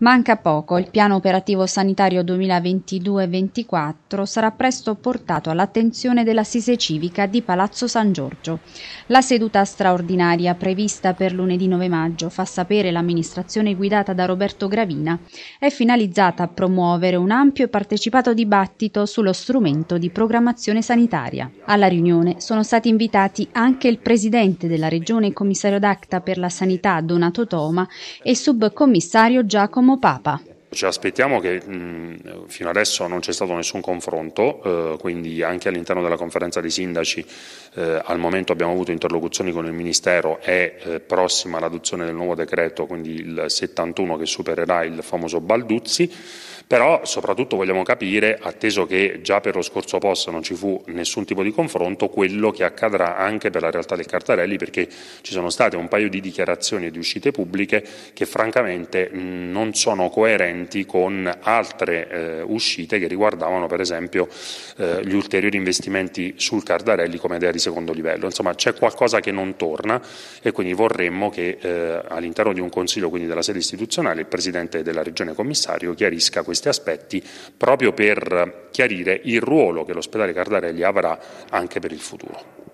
Manca poco, il piano operativo sanitario 2022-24 sarà presto portato all'attenzione dell'Assise Civica di Palazzo San Giorgio. La seduta straordinaria prevista per lunedì 9 maggio, fa sapere l'amministrazione guidata da Roberto Gravina, è finalizzata a promuovere un ampio e partecipato dibattito sullo strumento di programmazione sanitaria. Alla riunione sono stati invitati anche il Presidente della Regione e Commissario d'Acta per la Sanità Donato Toma e il Subcommissario Giacomo Giacomo Papa. Ci aspettiamo che mh, fino adesso non c'è stato nessun confronto, eh, quindi anche all'interno della conferenza dei sindaci eh, al momento abbiamo avuto interlocuzioni con il Ministero, è eh, prossima l'adozione del nuovo decreto, quindi il 71 che supererà il famoso Balduzzi. Però soprattutto vogliamo capire, atteso che già per lo scorso POS non ci fu nessun tipo di confronto, quello che accadrà anche per la realtà del Cartarelli, perché ci sono state un paio di dichiarazioni e di uscite pubbliche che francamente non sono coerenti con altre eh, uscite che riguardavano per esempio eh, gli ulteriori investimenti sul Cardarelli come idea di secondo livello. Insomma c'è qualcosa che non torna e quindi vorremmo che eh, all'interno di un Consiglio, quindi della sede istituzionale, il Presidente della Regione Commissario chiarisca questo questi aspetti proprio per chiarire il ruolo che l'ospedale Cardarelli avrà anche per il futuro.